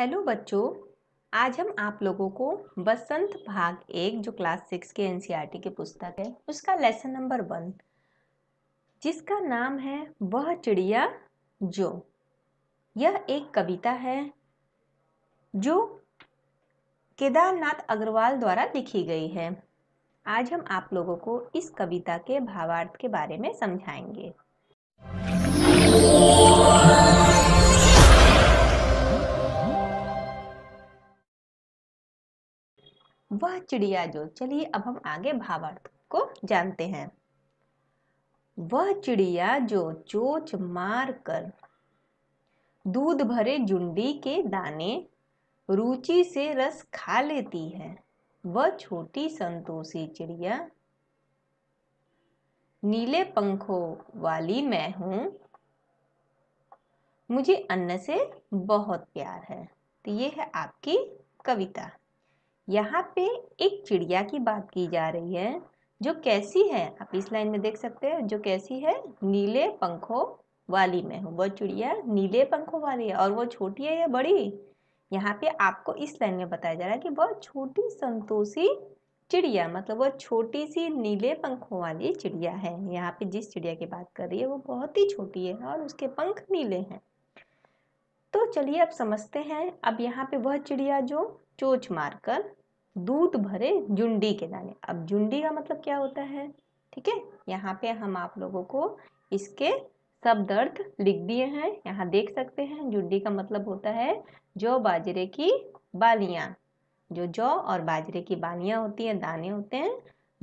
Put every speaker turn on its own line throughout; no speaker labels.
hello बच्चों आज हम आप लोगों को बसंत भाग एक जो क्लास सिक्स के एनसीईआरटी e की पुस्तक है उसका लेसन नंबर वन जिसका नाम है वह चिड़िया जो यह एक कविता है जो केदारनाथ अग्रवाल द्वारा लिखी गई है आज हम आप लोगों को इस कविता के भावार्थ के बारे में समझाएंगे वह चिड़िया जो चलिए अब हम आगे भावार्थ को जानते हैं वह चिड़िया जो चोच मार कर दूध भरे जुंडी के दाने रुचि से रस खा लेती है वह छोटी संतोषी चिड़िया नीले पंखों वाली मैं हूँ मुझे अन्न से बहुत प्यार है तो ये है आपकी कविता यहाँ पे एक चिड़िया की बात की जा रही है जो कैसी है आप इस लाइन में देख सकते हैं जो कैसी है नीले पंखों वाली में हूँ वह चिड़िया नीले पंखों वाली है और वो छोटी है या बड़ी यहाँ पे आपको इस लाइन में बताया जा रहा है कि वह छोटी संतोषी चिड़िया मतलब वह छोटी सी नीले पंखों वाली चिड़िया है यहाँ पे जिस चिड़िया की बात कर रही है वो बहुत ही छोटी है और उसके पंख नीले हैं तो चलिए अब समझते हैं अब यहाँ पे वह चिड़िया जो चोच मारकर दूध भरे जुंडी के दाने अब जुंडी का मतलब क्या होता है ठीक है यहाँ पे हम आप लोगों को इसके शब्द अर्थ लिख दिए हैं यहाँ देख सकते हैं जुंडी का मतलब होता है जौ बाजरे की बालियाँ जो जौ और बाजरे की बालियाँ होती हैं दाने होते हैं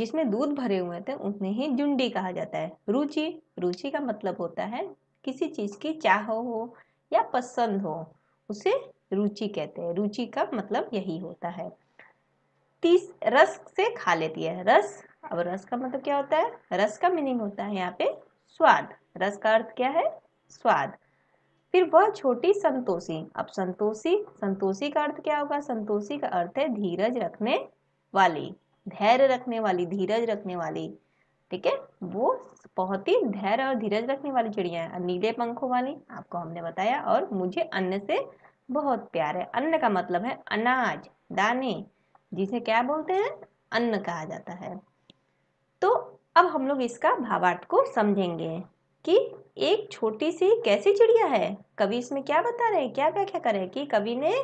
जिसमें दूध भरे हुए होते हैं उन्हें ही जुंडी कहा जाता है रुचि रुचि का मतलब होता है किसी चीज़ की चाह हो या पसंद हो उसे रुचि कहते हैं रुचि का मतलब यही होता है तीस रस से खा लेती है रस अब रस का मतलब क्या होता है रस का मीनिंग होता है यहाँ पे स्वाद रस का अर्थ क्या है स्वाद फिर वह छोटी संतोषी अब संतोषी संतोषी का अर्थ क्या होगा संतोषी का अर्थ है धीरज रखने वाली धैर्य रखने वाली धीरज रखने वाली ठीक है वो बहुत ही धैर्य और धीरज रखने वाली चिड़िया है नीले पंखों वाली आपको हमने बताया और मुझे अन्य से बहुत प्यार है अन्न का मतलब है अनाज दाने जिसे क्या बोलते हैं अन्न कहा जाता है तो अब हम लोग इसका भावार्थ को समझेंगे कि एक छोटी सी कैसी चिड़िया है कवि इसमें क्या बता रहे हैं क्या व्याख्या करें कि कवि ने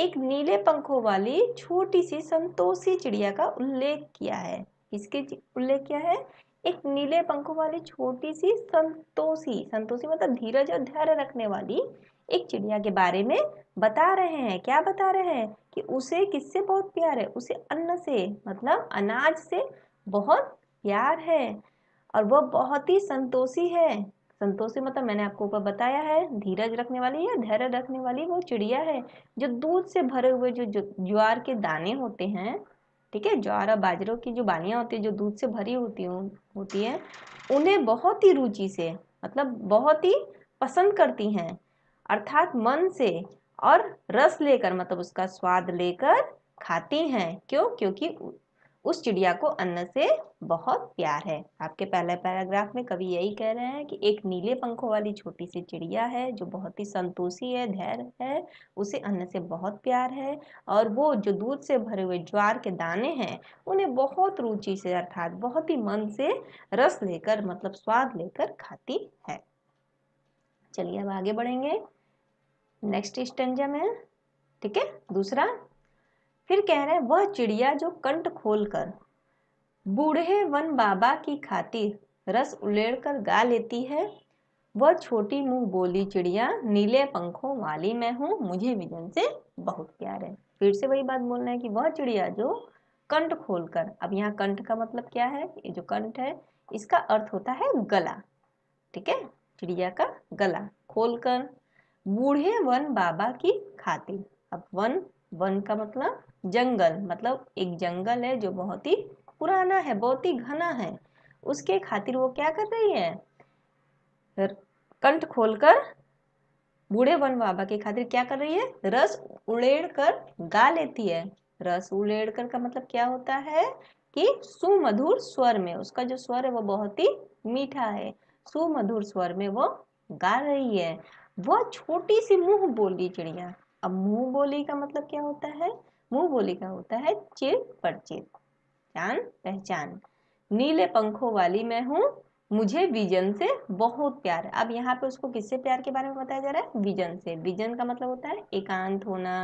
एक नीले पंखों वाली छोटी सी संतोषी चिड़िया का उल्लेख किया है किसके उल्लेख किया है एक नीले पंखों वाली छोटी सी संतोषी संतोषी मतलब धीरज और धैर्य रखने वाली एक चिड़िया के बारे में बता रहे हैं क्या बता रहे हैं कि उसे किससे बहुत प्यार है उसे अन्न से मतलब अनाज से बहुत प्यार है और वह बहुत ही संतोषी है संतोषी मतलब मैंने आपको ऊपर बताया है धीरज रखने वाली या धैर्य रखने वाली वो चिड़िया है जो दूध से भरे हुए जो ज्वार के दाने होते हैं ठीक है ज्वार और बाजरों की जो बालियाँ होती है जो दूध से भरी होती होती है उन्हें बहुत ही रुचि से मतलब बहुत ही पसंद करती हैं अर्थात मन से और रस लेकर मतलब उसका स्वाद लेकर खाती हैं क्यों क्योंकि उस चिड़िया को अन्न से बहुत प्यार है आपके पहले पैराग्राफ में कवि यही कह रहे हैं कि एक नीले पंखों वाली छोटी सी चिड़िया है जो बहुत ही संतोषी है धैर्य है उसे अन्न से बहुत प्यार है और वो जो दूध से भरे हुए ज्वार के दाने हैं उन्हें बहुत रुचि से अर्थात बहुत ही मन से रस लेकर मतलब स्वाद लेकर खाती है चलिए अब आगे बढ़ेंगे नेक्स्ट स्टेंजा में ठीक है दूसरा फिर कह रहे हैं वह चिड़िया जो कंठ खोलकर बूढ़े वन बाबा की खातिर रस उलेड़ कर गा लेती है वह छोटी मुंह बोली चिड़िया नीले पंखों वाली मैं हूँ मुझे विजन से बहुत प्यार है फिर से वही बात बोलना है कि वह चिड़िया जो कंठ खोलकर अब यहाँ कंठ का मतलब क्या है ये जो कंठ है इसका अर्थ होता है गला ठीक है चिड़िया का गला खोलकर बूढ़े वन बाबा की खातिर अब वन वन का मतलब जंगल मतलब एक जंगल है जो बहुत ही पुराना है बहुत ही घना है उसके खातिर वो क्या कर रही है फिर कंठ खोलकर बूढ़े वन बाबा की खातिर क्या कर रही है रस उड़ेड़ कर गा लेती है रस उड़ेड़ कर का मतलब क्या होता है कि सुमधुर स्वर में उसका जो स्वर है वो बहुत ही मीठा है सुमधुर स्वर में वो गा रही है वह छोटी सी मुंह बोली चिड़िया अब मुंह बोली का मतलब क्या होता है मुंह बोली का होता है चिर परिचित जान पहचान नीले पंखों वाली मैं हूँ मुझे विजन से बहुत प्यार है अब यहाँ पे उसको किससे प्यार के बारे में बताया जा रहा है विजन से विजन का मतलब होता है एकांत होना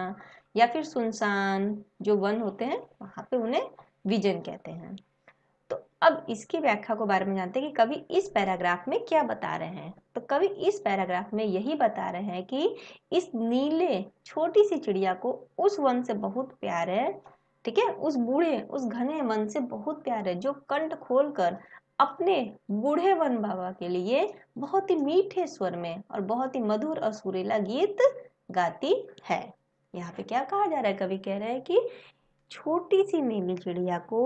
या फिर सुनसान जो वन होते हैं वहां पे उन्हें विजन कहते हैं अब इसकी व्याख्या को बारे में जानते हैं कि कवि इस पैराग्राफ में क्या बता रहे हैं तो कवि इस पैराग्राफ में यही बता रहे हैं कि इस नीले छोटी सी चिड़िया को उस वन से बहुत प्यार है ठीक है उस बूढ़े उस घने वन से बहुत प्यार है जो कंठ खोल कर अपने बूढ़े वन बाबा के लिए बहुत ही मीठे स्वर में और बहुत ही मधुर और सुरीला गीत गाती है यहाँ पे क्या कहा जा रहा है कवि कह रहे हैं कि छोटी सी नीली चिड़िया को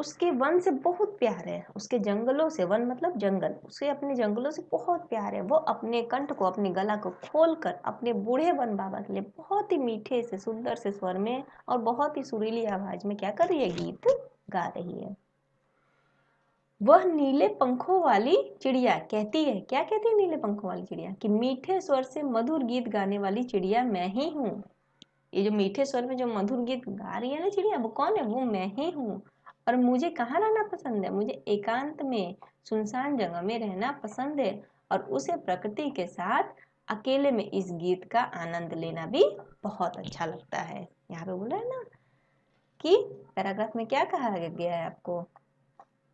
उसके वन से बहुत प्यार है उसके जंगलों से वन मतलब जंगल उसे अपने जंगलों से बहुत प्यार है वो अपने कंठ को अपने गला को खोल कर अपने बूढ़े वन बाबा के लिए बहुत ही मीठे से सुंदर से स्वर में और बहुत ही सुरीली आवाज में क्या कर रही है गीत गा रही है वह नीले पंखों वाली चिड़िया कहती है क्या कहती है नीले पंखों वाली चिड़िया कि मीठे स्वर से मधुर गीत गाने वाली चिड़िया मैं ही हूँ ये जो मीठे स्वर में जो मधुर गीत गा रही है ना चिड़िया वो कौन है वो मैं ही हूँ और मुझे कहाँ रहना पसंद है मुझे एकांत में सुनसान जगह में रहना पसंद है और उसे प्रकृति के साथ अकेले में इस गीत का आनंद लेना भी बहुत अच्छा लगता है यहाँ पे बोला है ना कि पैराग्राफ में क्या कहा गया है आपको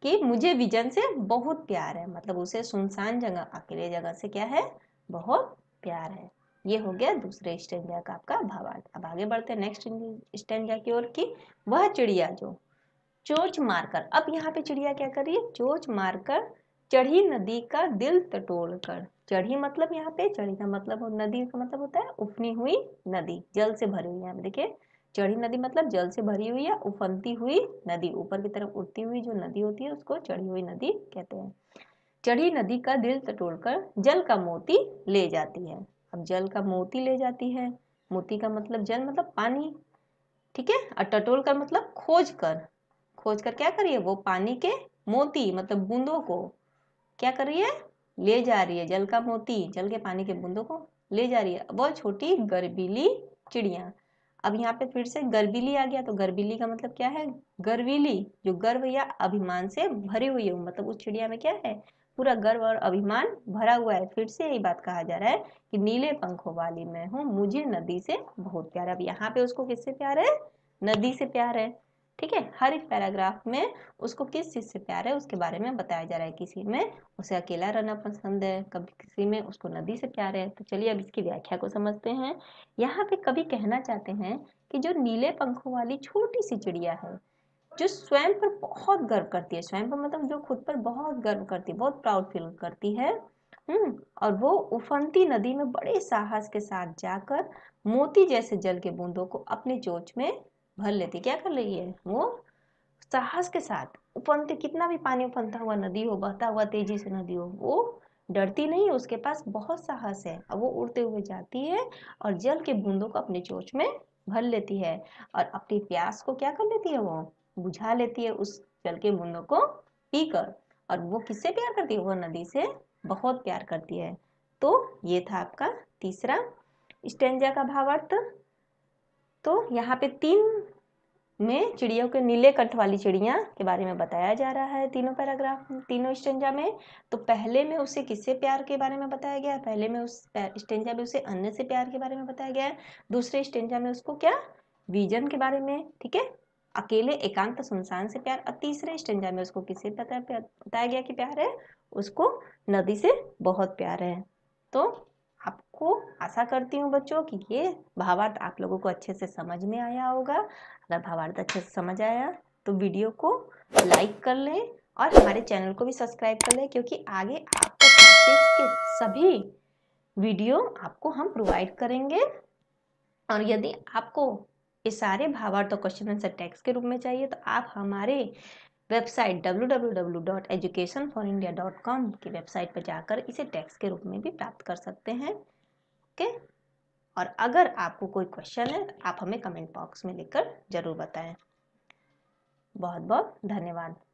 कि मुझे विजन से बहुत प्यार है मतलब उसे सुनसान जगह अकेले जगह से क्या है बहुत प्यार है ये हो गया दूसरे स्टेंजा का आपका भावार्थ अब आगे बढ़ते हैं नेक्स्ट स्टेंजा की ओर की वह चिड़िया जो चोच मारकर अब यहाँ पे चिड़िया क्या कर रही है चोच मारकर चढ़ी नदी का दिल टटोल कर चढ़ी मतलब यहाँ पे चढ़ी का मतलब नदी का मतलब होता है उफनी हुई नदी जल से भरी हुई है देखिए चढ़ी नदी मतलब जल से भरी हुई या उफनती हुई नदी ऊपर की तरफ उठती हुई जो नदी होती है उसको चढ़ी हुई नदी कहते हैं चढ़ी नदी का दिल टटोल कर जल का मोती ले जाती है अब जल का मोती ले जाती है मोती का मतलब जल मतलब पानी ठीक है और टटोल कर मतलब खोज कर खोज कर क्या करिए वो पानी के मोती मतलब बूंदों को क्या कर रही है ले जा रही है जल का मोती जल के पानी के बूंदों को ले जा रही है वह छोटी गर्बीली चिड़िया अब यहाँ पे फिर से गर्बीली आ गया तो गर्बीली का मतलब क्या है गर्वीली जो गर्व या अभिमान से भरी हुई है मतलब उस चिड़िया में क्या है पूरा गर्व और अभिमान भरा हुआ है फिर से यही बात कहा जा रहा है कि नीले पंखों वाली मैं हूँ मुझे नदी से बहुत प्यार अब यहाँ पे उसको किससे प्यार है नदी से प्यार है ठीक है हर एक पैराग्राफ में उसको किस चीज़ से प्यार है उसके बारे में बताया जा रहा है किसी में उसे अकेला रहना पसंद है कभी किसी में उसको नदी से प्यार है तो चलिए अब इसकी व्याख्या को समझते हैं यहाँ पे कभी कहना चाहते हैं कि जो नीले पंखों वाली छोटी सी चिड़िया है जो स्वयं पर बहुत गर्व करती है स्वयं पर मतलब जो खुद पर बहुत गर्व करती है बहुत प्राउड फील करती है हम्म और वो उफनती नदी में बड़े साहस के साथ जाकर मोती जैसे जल के बूंदों को अपने चोच में भर लेती क्या कर रही है वो साहस के साथ उफनते कितना भी पानी उफनता हुआ नदी हो बहता हुआ तेजी से नदी हो वो डरती नहीं उसके पास बहुत साहस है अब वो उड़ते हुए जाती है और जल के बूंदों को अपने चोच में भर लेती है और अपनी प्यास को क्या कर लेती है वो बुझा लेती है उस जल के बूंदों को पीकर और वो किससे प्यार करती है वो नदी से बहुत प्यार करती है तो ये था आपका तीसरा स्टेंजा का भावार्थ तो यहाँ पे तीन में चिड़ियों के नीले कंठ वाली चिड़िया के बारे में बताया जा रहा है तीनों पैराग्राफ तीनों स्टेंजा में तो पहले में उसे किससे प्यार के बारे में बताया गया पहले में उस स्टेंजा में उसे अन्य से प्यार के बारे में बताया गया दूसरे स्टेंजा में उसको क्या विजन के बारे में ठीक है अकेले एकांत सुनसान से प्यार और तीसरे स्टेंजा में उसको किससे बताया गया कि प्यार है उसको नदी से बहुत प्यार है तो आपको आशा करती हूँ बच्चों कि ये भावार्थ आप लोगों को अच्छे से समझ में आया होगा अगर भावार्थ अच्छे से समझ आया तो वीडियो को लाइक कर लें और हमारे चैनल को भी सब्सक्राइब कर लें क्योंकि आगे आपको के सभी वीडियो आपको हम प्रोवाइड करेंगे और यदि आपको ये सारे भावार्थ और क्वेश्चन आंसर टेक्स्ट के रूप में चाहिए तो आप हमारे वेबसाइट कॉम की वेबसाइट पर जाकर इसे टैक्स के रूप में भी प्राप्त कर सकते हैं ओके और अगर आपको कोई क्वेश्चन है आप हमें कमेंट बॉक्स में लिखकर ज़रूर बताएं बहुत बहुत धन्यवाद